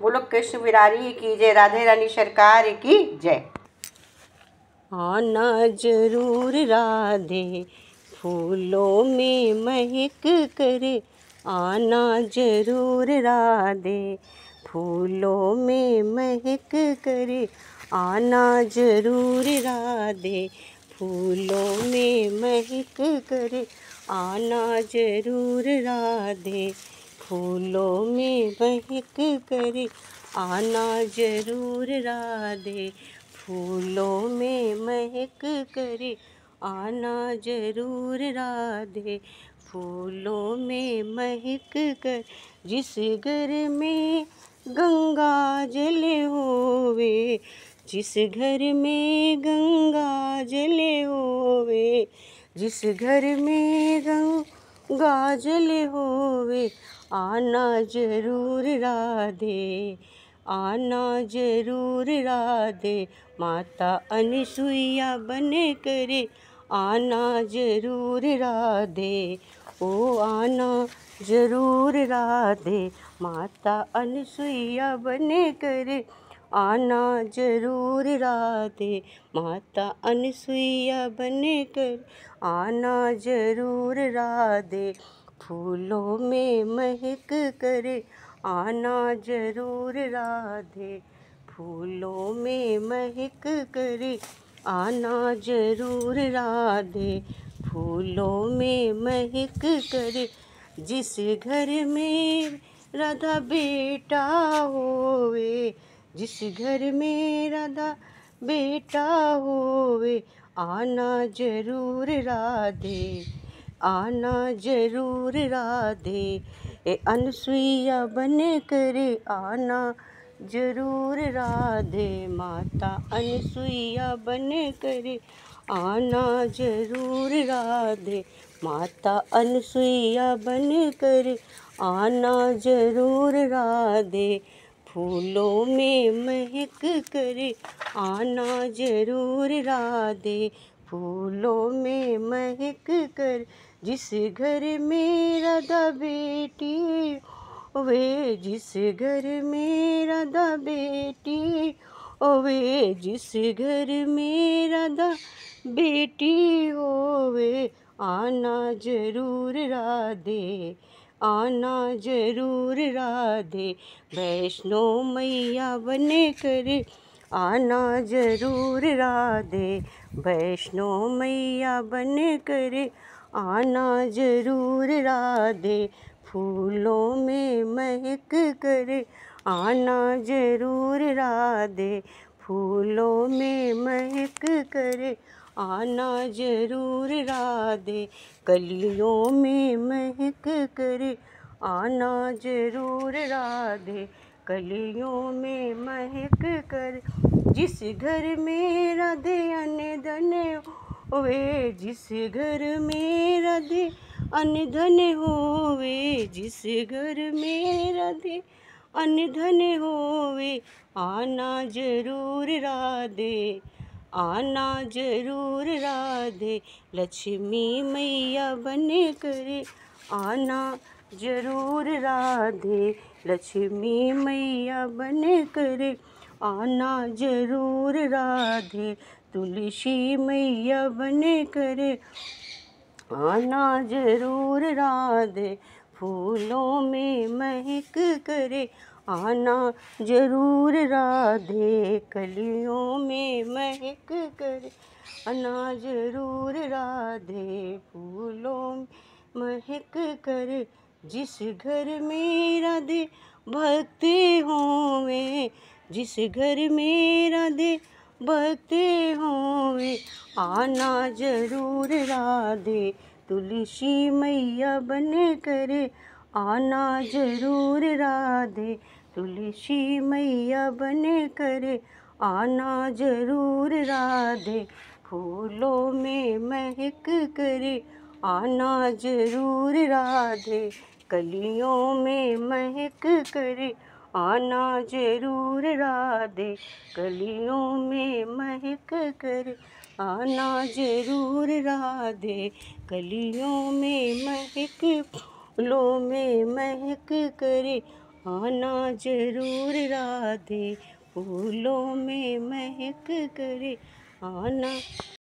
बोलो कृष्ण विरारी की जय राधे रानी सरकार की जय आना जरूर राधे फूलों में महक करे आना जरूर राधे फूलों में महक करे आना जरूर राधे फूलों में महक करे आना जरूर राधे फूलों में बहक कर आना जरूर राधे फूलों में महक कर आना जरूर राधे फूलों में महक कर जिस घर में गंगा जल होवे जिस घर में गंगा जल होवे जिस घर में गंगा गाजल होवे आना जरूर राधे आना जरूर राधे माता अनसुईया बने करे आना जरूर राधे ओ आना जरूर राधे माता अनसुईया बने करे आना जरूर राधे माता अनसुईया कर आना जरूर राधे फूलों में महक करे आना जरूर राधे फूलों में महक करे आना जरूर राधे फूलों में महक करे जिस घर में राधा बेटा होवे जिस घर मेरा दा बेटा होवे आना जरूर राधे आना जरूर राधे ए अनसुईया बने करे आना जरूर राधे माता अनसुईया बने करे आना जरूर राधे माता अनसुईया बन कर आना जरूर राधे फूलों में महक कर आना जरूर राधे फूलों में महक कर जिस घर में राधा बेटी वे जिस घर में राधा बेटी ओवे जिस घर में राधा बेटी ओवे आना जरूर राधे आना जरूर राधे वैष्णो मैया बने करे आना जरूर राधे वैष्णो मैया बने करे आना जरूर राधे फूलों में महक करे आना जरूर राधे फूलों में महक करे आना जरूर राधे कलियों में महक कर आना जरूर राधे कलियों में महक कर जिस घर में राधे अन धन होवे जिस घर में राधे अनधन होवे जिस घर में राधे अनधन होवे आना जरूर राधे आना जरूर राधे लक्ष्मी मैया बने करे आना जरूर राधे लक्ष्मी मैया बने करे आना जरूर राधे तुलसी मैया बने करे आना जरूर राधे फूलों में महक करे आना जरूर राधे कलियों में महक करे आना जरूर राधे फूलों में महक करे जिस घर में राधे भक्ति होवे जिस घर में राधे भक्ति होवे आना जरूर राधे तुलसी मैया बने करे आना जरूर राधे तुलसी मैया बने करे आना जरूर राधे फूलों में महक करे आना जरूर राधे कलियों में महक करे आना जरूर राधे कलियों में महक करे आना जरूर राधे गलियों में महक फूलों में महक करे आना जरूर राधे फूलों में महक करे आना